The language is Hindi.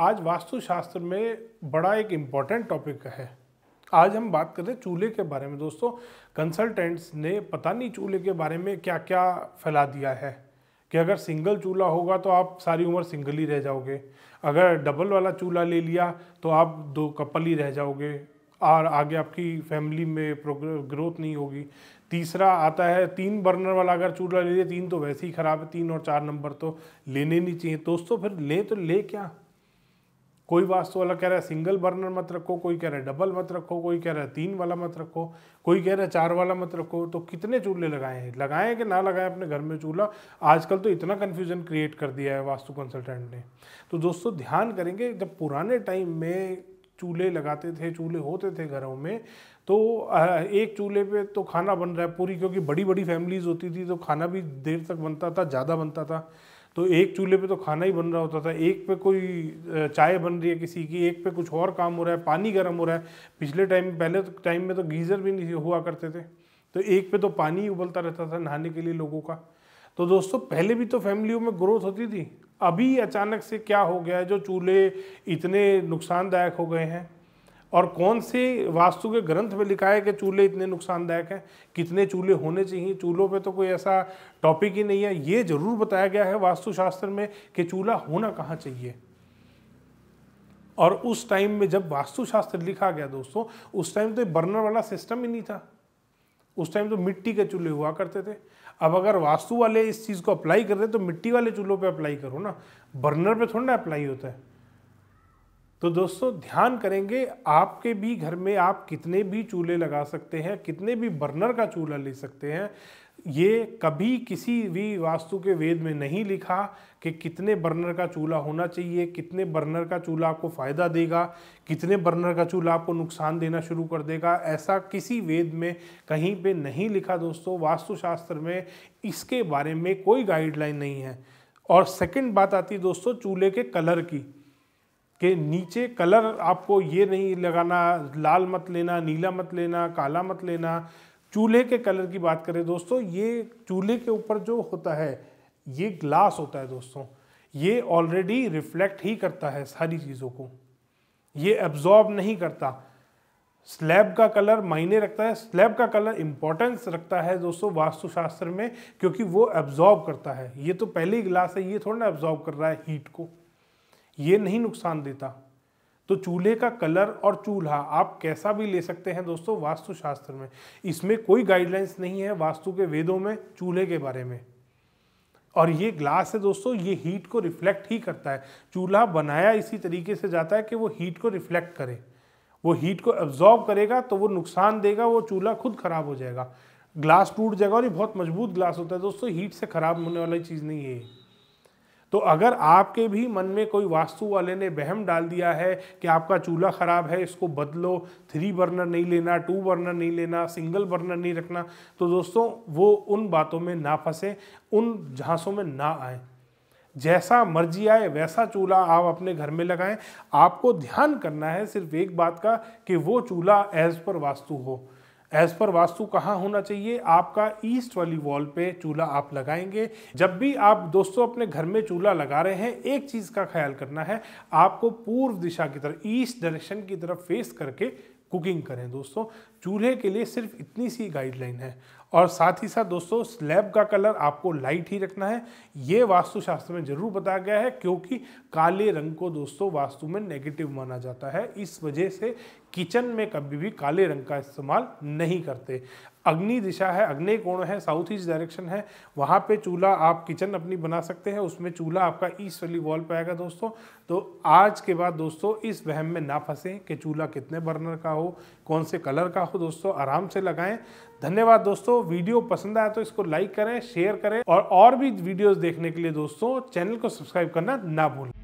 आज वास्तुशास्त्र में बड़ा एक इम्पॉर्टेंट टॉपिक है आज हम बात कर रहे हैं चूल्हे के बारे में दोस्तों कंसल्टेंट्स ने पता नहीं चूल्हे के बारे में क्या क्या फैला दिया है कि अगर सिंगल चूल्हा होगा तो आप सारी उम्र सिंगल ही रह जाओगे अगर डबल वाला चूल्हा ले लिया तो आप दो कपल ही रह जाओगे और आगे आपकी फैमिली में ग्रोथ नहीं होगी तीसरा आता है तीन बर्नर वाला अगर चूल्हा ले लिया तीन तो वैसे ही ख़राब है तीन और चार नंबर तो लेने नहीं चाहिए दोस्तों फिर ले तो ले क्या कोई वास्तु वाला कह रहा है सिंगल बर्नर मत रखो कोई कह रहा है डबल मत रखो कोई कह रहा है तीन वाला मत रखो कोई कह रहा है चार वाला मत रखो तो कितने चूल्हे लगाए हैं लगाएं कि ना लगाएं अपने घर में चूल्हा आजकल तो इतना कन्फ्यूजन क्रिएट कर दिया है वास्तु कंसल्टेंट ने तो दोस्तों ध्यान करेंगे जब पुराने टाइम में चूल्हे लगाते थे चूल्हे होते थे घरों में तो एक चूल्हे पे तो खाना बन रहा है पूरी क्योंकि बड़ी बड़ी फैमिलीज़ होती थी तो खाना भी देर तक बनता था ज़्यादा बनता था तो एक चूल्हे पे तो खाना ही बन रहा होता था एक पे कोई चाय बन रही है किसी की एक पे कुछ और काम हो रहा है पानी गर्म हो रहा है पिछले टाइम पहले तो टाइम में तो गीज़र भी नहीं हुआ करते थे तो एक पे तो पानी ही उबलता रहता था नहाने के लिए लोगों का तो दोस्तों पहले भी तो फैमिलियों में ग्रोथ होती थी अभी अचानक से क्या हो गया है जो चूल्हे इतने नुकसानदायक हो गए हैं और कौन से वास्तु के ग्रंथ में लिखा है कि चूल्हे इतने नुकसानदायक हैं कितने चूल्हे होने चाहिए चूल्हों पे तो कोई ऐसा टॉपिक ही नहीं है ये जरूर बताया गया है वास्तुशास्त्र में कि चूल्हा होना कहाँ चाहिए और उस टाइम में जब वास्तुशास्त्र लिखा गया दोस्तों उस टाइम तो बर्नर वाला सिस्टम ही नहीं था उस टाइम तो मिट्टी के चूल्हे हुआ करते थे अब अगर वास्तु वाले इस चीज़ को अप्लाई कर रहे तो मिट्टी वाले चूल्हों पर अप्लाई करो ना बर्नर पर थोड़ा ना अप्लाई होता है तो दोस्तों ध्यान करेंगे आपके भी घर में आप कितने भी चूल्हे लगा सकते हैं कितने भी बर्नर का चूल्हा ले सकते हैं ये कभी किसी भी वास्तु के वेद में नहीं लिखा कि कितने बर्नर का चूल्हा होना चाहिए कितने बर्नर का चूल्हा आपको फ़ायदा देगा कितने बर्नर का चूल्हा आपको नुकसान देना शुरू कर देगा ऐसा किसी वेद में कहीं पे नहीं लिखा दोस्तों वास्तुशास्त्र में इसके बारे में कोई गाइडलाइन नहीं है और सेकंड बात आती है दोस्तों चूल्हे के कलर की कि नीचे कलर आपको ये नहीं लगाना लाल मत लेना नीला मत लेना काला मत लेना चूल्हे के कलर की बात करें दोस्तों ये चूल्हे के ऊपर जो होता है ये ग्लास होता है दोस्तों ये ऑलरेडी रिफ्लेक्ट ही करता है सारी चीज़ों को ये एब्जॉर्ब नहीं करता स्लैब का कलर मायने रखता है स्लैब का कलर इम्पोर्टेंस रखता है दोस्तों वास्तुशास्त्र में क्योंकि वो एब्जॉर्ब करता है ये तो पहले ही ग्लास है ये थोड़ा ना एब्जॉर्ब कर रहा है हीट को ये नहीं नुकसान देता तो चूल्हे का कलर और चूल्हा आप कैसा भी ले सकते हैं दोस्तों वास्तुशास्त्र में इसमें कोई गाइडलाइंस नहीं है वास्तु के वेदों में चूल्हे के बारे में और ये ग्लास है दोस्तों ये हीट को रिफ्लेक्ट ही करता है चूल्हा बनाया इसी तरीके से जाता है कि वो हीट को रिफ्लेक्ट करे वो हीट को एब्जॉर्ब करेगा तो वो नुकसान देगा वो चूल्हा खुद खराब हो जाएगा ग्लास टूट जाएगा और ये बहुत मजबूत ग्लास होता है दोस्तों हीट से ख़राब होने वाली चीज़ नहीं है तो अगर आपके भी मन में कोई वास्तु वाले ने बहम डाल दिया है कि आपका चूल्हा ख़राब है इसको बदलो थ्री बर्नर नहीं लेना टू बर्नर नहीं लेना सिंगल बर्नर नहीं रखना तो दोस्तों वो उन बातों में ना फंसें उन झांसों में ना आए जैसा मर्जी आए वैसा चूल्हा आप अपने घर में लगाएं आपको ध्यान करना है सिर्फ एक बात का कि वो चूल्हा एज पर वास्तु हो एज पर वास्तु कहाँ होना चाहिए आपका ईस्ट वाली वॉल पे चूल्हा आप लगाएंगे जब भी आप दोस्तों अपने घर में चूल्हा लगा रहे हैं एक चीज़ का ख्याल करना है आपको पूर्व दिशा की तरफ ईस्ट डायरेक्शन की तरफ फेस करके कुकिंग करें दोस्तों चूल्हे के लिए सिर्फ इतनी सी गाइडलाइन है और साथ ही साथ दोस्तों स्लैब का कलर आपको लाइट ही रखना है ये वास्तुशास्त्र में जरूर बताया गया है क्योंकि काले रंग को दोस्तों वास्तु में नेगेटिव माना जाता है इस वजह से किचन में कभी भी काले रंग का इस्तेमाल नहीं करते अग्नि दिशा है अग्नि कोण है साउथ ईस्ट डायरेक्शन है वहाँ पे चूल्हा आप किचन अपनी बना सकते हैं उसमें चूल्हा आपका ईस्ट वाली वॉल पे आएगा दोस्तों तो आज के बाद दोस्तों इस वहम में ना फंसें कि चूल्हा कितने बर्नर का हो कौन से कलर का हो दोस्तों आराम से लगाएं धन्यवाद दोस्तों वीडियो पसंद आया तो इसको लाइक करें शेयर करें और और भी वीडियोस देखने के लिए दोस्तों चैनल को सब्सक्राइब करना ना भूलें